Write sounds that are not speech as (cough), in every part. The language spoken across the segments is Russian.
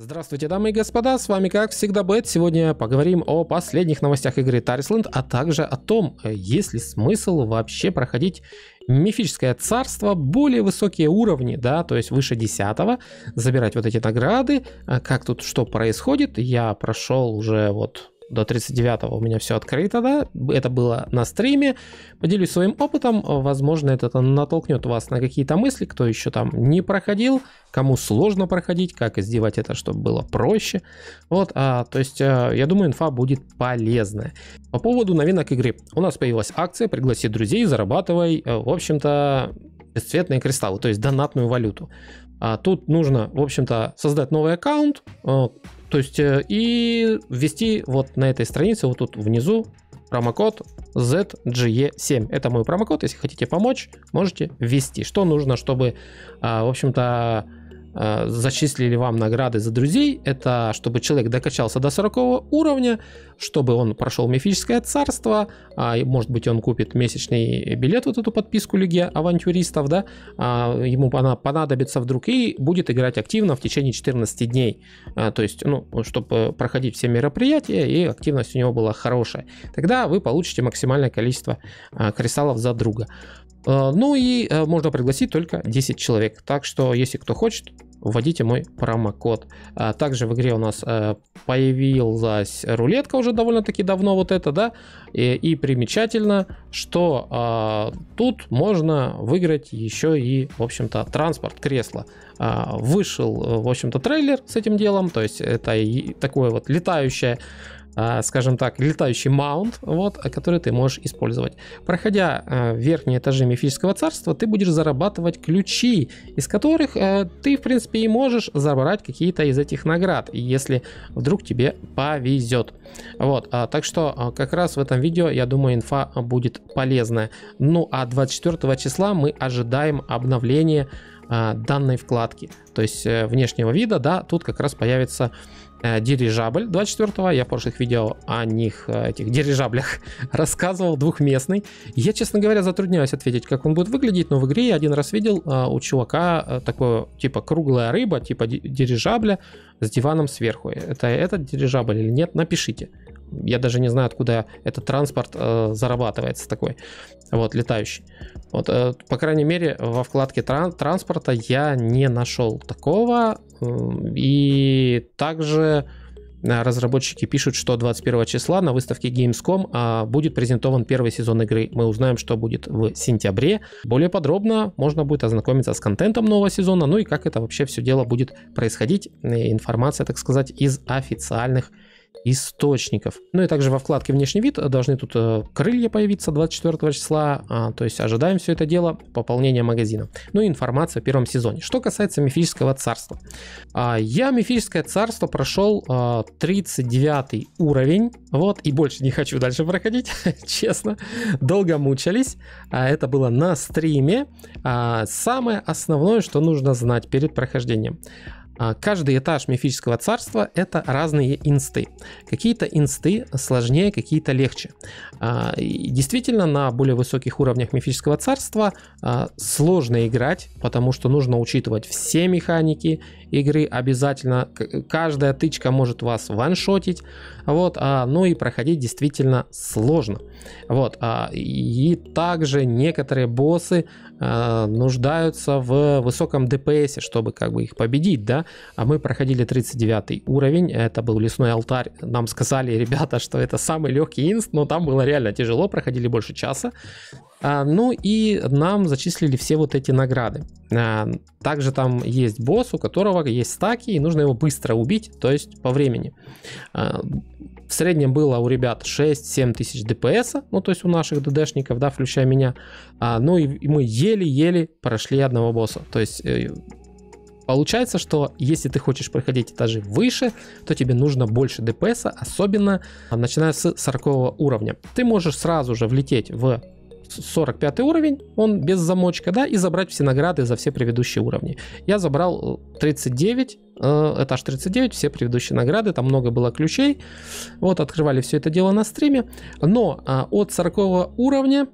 Здравствуйте, дамы и господа, с вами как всегда Бет. Сегодня поговорим о последних новостях игры Тарисленд, а также о том, э, есть ли смысл вообще проходить мифическое царство, более высокие уровни, да, то есть выше 10 забирать вот эти награды, а как тут что происходит. Я прошел уже вот до 39 у меня все открыто, да, это было на стриме, поделюсь своим опытом, возможно, это натолкнет вас на какие-то мысли, кто еще там не проходил, кому сложно проходить, как издевать это, чтобы было проще, вот, а, то есть, а, я думаю, инфа будет полезная. По поводу новинок игры, у нас появилась акция «Пригласи друзей, зарабатывай», э, в общем-то, бесцветные кристаллы, то есть донатную валюту. А тут нужно, в общем-то, создать новый аккаунт, э, то есть э, и ввести вот на этой странице, вот тут внизу, промокод ZGE7. Это мой промокод, если хотите помочь, можете ввести. Что нужно, чтобы, а, в общем-то, Э, зачислили вам награды за друзей. Это чтобы человек докачался до 40 уровня, чтобы он прошел мифическое царство, а, может быть он купит месячный билет, вот эту подписку Лиги Авантюристов, да, а, ему она понадобится вдруг и будет играть активно в течение 14 дней. А, то есть, ну, чтобы э, проходить все мероприятия и активность у него была хорошая. Тогда вы получите максимальное количество а, кристаллов за друга. Э, ну и э, можно пригласить только 10 человек. Так что, если кто хочет, вводите мой промокод. Э, также в игре у нас появилась рулетка уже довольно-таки давно вот это, да. И, и примечательно, что а, тут можно выиграть еще и, в общем-то, транспорт, кресло. А, вышел, в общем-то, трейлер с этим делом, то есть это такое вот летающее а, скажем так, летающий маунт, вот, а, который ты можешь использовать. Проходя а, верхние этажи мифического царства, ты будешь зарабатывать ключи, из которых ты, в принципе, и можешь забрать какие-то из этих наград, если вдруг тебе повезет. Вот, так что как раз в этом видео, я думаю, инфа будет полезная. Ну а 24 числа мы ожидаем обновления данной вкладки, то есть э, внешнего вида, да, тут как раз появится Э, дирижабль 24-го. Я в прошлых видео о них, э, этих дирижаблях, (laughs) рассказывал, двухместный. Я, честно говоря, затрудняюсь ответить, как он будет выглядеть, но в игре я один раз видел э, у чувака такое, типа, круглая рыба, типа дирижабля с диваном сверху. Это этот дирижабль или нет, напишите я даже не знаю, откуда этот транспорт э, зарабатывается такой, вот, летающий. Вот, э, по крайней мере, во вкладке тран- транспорта я не нашел такого. и также э, разработчики пишут, что 21 числа на выставке Gamescom а, будет презентован первый сезон игры. Мы узнаем, что будет в сентябре. Более подробно можно будет ознакомиться с контентом нового сезона, ну и как это вообще все дело будет происходить. Э, информация, так сказать, из официальных источников. Ну и также во вкладке «Внешний вид» должны тут э, крылья появиться 24 числа, а, то есть ожидаем все это дело, пополнение магазина. Ну и информация о первом сезоне. Что касается мифического царства. А, я мифическое царство прошел 39 а, уровень, вот, и больше не хочу дальше проходить, (laughs) честно. Долго мучались, а это было на стриме. Самое основное, что нужно знать перед прохождением. А, каждый этаж мифического царства — это разные инсты. Какие-то инсты сложнее, какие-то легче. А, действительно, на более высоких уровнях мифического царства а, сложно играть, потому что нужно учитывать все механики игры обязательно. Каждая тычка может вас ваншотить, вот, ну и проходить действительно сложно. Вот, и также некоторые боссы Э, нуждаются в высоком ДПС, чтобы как бы их победить, да. А мы проходили 39 уровень, это был лесной алтарь. Нам сказали (laughs) ребята, что это самый легкий инст, но там было реально тяжело, проходили больше часа. А, ну и нам зачислили все вот эти награды. А, также там есть босс, у которого есть стаки, и нужно его быстро убить, то есть по времени. А, в среднем было у ребят 6-7 тысяч ДПС, ну то есть у наших ДДшников, да, включая меня. А, ну и, и мы еле-еле прошли одного босса. То есть э, получается, что если ты хочешь проходить этажи выше, то тебе нужно больше ДПС, особенно а, начиная с 40 уровня. Ты можешь сразу же влететь в 45 уровень, он без замочка, да, и забрать все награды за все предыдущие уровни. Я забрал 39, э, э, этаж 39, все предыдущие награды, там много было ключей. Вот, открывали все это дело на стриме. Но э, от 40 уровня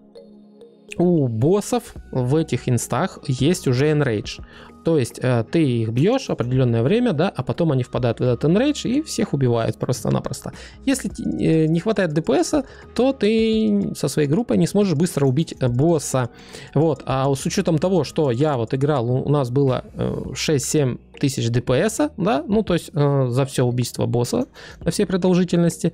у боссов в этих инстах есть уже Enrage. То есть э, ты их бьешь определенное время, да, а потом они впадают в этот enrage и всех убивают просто-напросто. Если э, не хватает ДПС, то ты со своей группой не сможешь быстро убить э, босса. Вот. А с учетом того, что я вот играл, у нас было 6-7 тысяч ДПС, да, ну то есть за все убийство босса на всей продолжительности,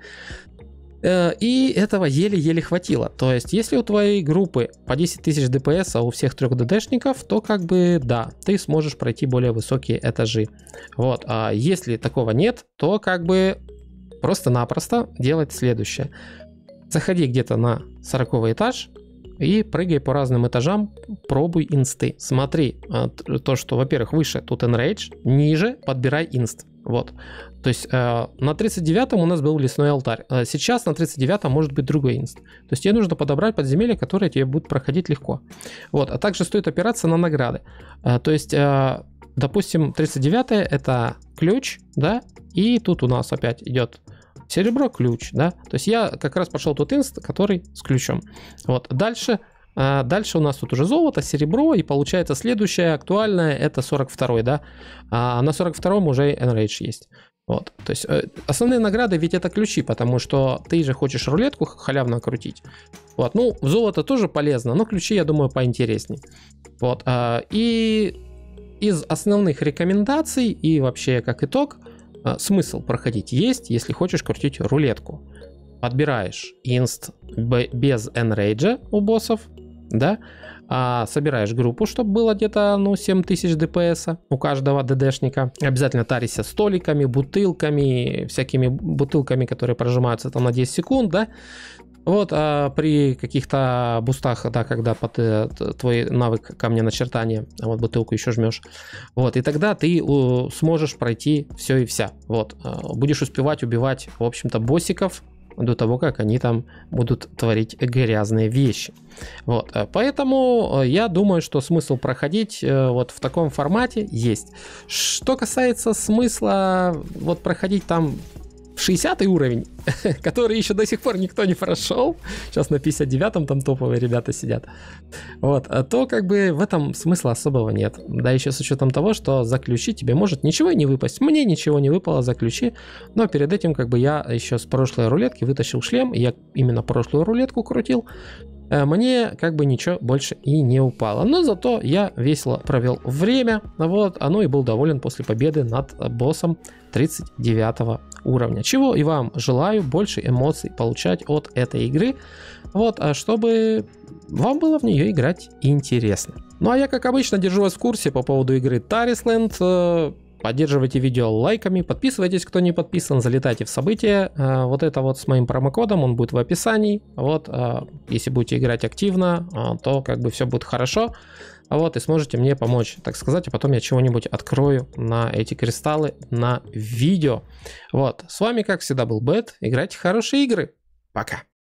Э, и этого еле-еле хватило. То есть, если у твоей группы по 10 тысяч ДПС, а у всех трех ДДшников, то как бы да, ты сможешь пройти более высокие этажи. Вот, а если такого нет, то как бы просто-напросто делать следующее. Заходи где-то на 40 этаж, и прыгай по разным этажам, пробуй инсты. Смотри а, то, что, во-первых, выше тут enrage, ниже подбирай инст. Вот. То есть э, на 39-м у нас был лесной алтарь. А сейчас на 39-м может быть другой инст. То есть тебе нужно подобрать подземелья, которые тебе будут проходить легко. Вот. А также стоит опираться на награды. А, то есть, э, допустим, 39-е это ключ, да, и тут у нас опять идет серебро, ключ, да. То есть я как раз пошел тот инст, который с ключом. Вот. Дальше а дальше у нас тут уже золото, серебро, и получается следующее актуальное, это 42 да? А на 42-м уже Enrage есть. Вот. То есть э, основные награды ведь это ключи, потому что ты же хочешь рулетку халявно крутить. Вот. Ну, золото тоже полезно, но ключи, я думаю, поинтереснее. Вот. А, и из основных рекомендаций и вообще как итог, а, смысл проходить есть, если хочешь крутить рулетку. Подбираешь инст без энрейджа у боссов, да, а собираешь группу, чтобы было где-то, ну, 7000 ДПС у каждого ДДшника. Обязательно тарися столиками, бутылками, всякими бутылками, которые прожимаются там на 10 секунд, да. Вот, а при каких-то бустах, да, когда под, э, твой навык камня начертания, а вот бутылку еще жмешь, вот, и тогда ты сможешь пройти все и вся, вот, а, будешь успевать убивать, в общем-то, боссиков, до того, как они там будут творить грязные вещи. Вот. Э, поэтому э, я думаю, что смысл проходить э, вот в таком формате есть. Что касается смысла вот проходить там в 60 уровень, (laughs) который еще до сих пор никто не прошел. Сейчас на 59-м там топовые ребята сидят. Вот, а то как бы в этом смысла особого нет. Да еще с учетом того, что за ключи тебе может ничего не выпасть. Мне ничего не выпало за ключи, но перед этим как бы я еще с прошлой рулетки вытащил шлем, я именно прошлую рулетку крутил, Э, мне как бы ничего больше и не упало. Но зато я весело провел время, вот, оно и был доволен после победы над боссом 39 уровня. Чего и вам желаю больше эмоций получать от этой игры, вот, а чтобы вам было в нее играть интересно. Ну а я, как обычно, держу вас в курсе по поводу игры Tarisland. Э, Поддерживайте видео лайками, подписывайтесь, кто не подписан, залетайте в события. А, вот это вот с моим промокодом, он будет в описании. Вот, а, если будете играть активно, а, то как бы все будет хорошо. Вот, и сможете мне помочь, так сказать, а потом я чего-нибудь открою на эти кристаллы на видео. Вот, с вами, как всегда, был Бет. Играйте хорошие игры. Пока.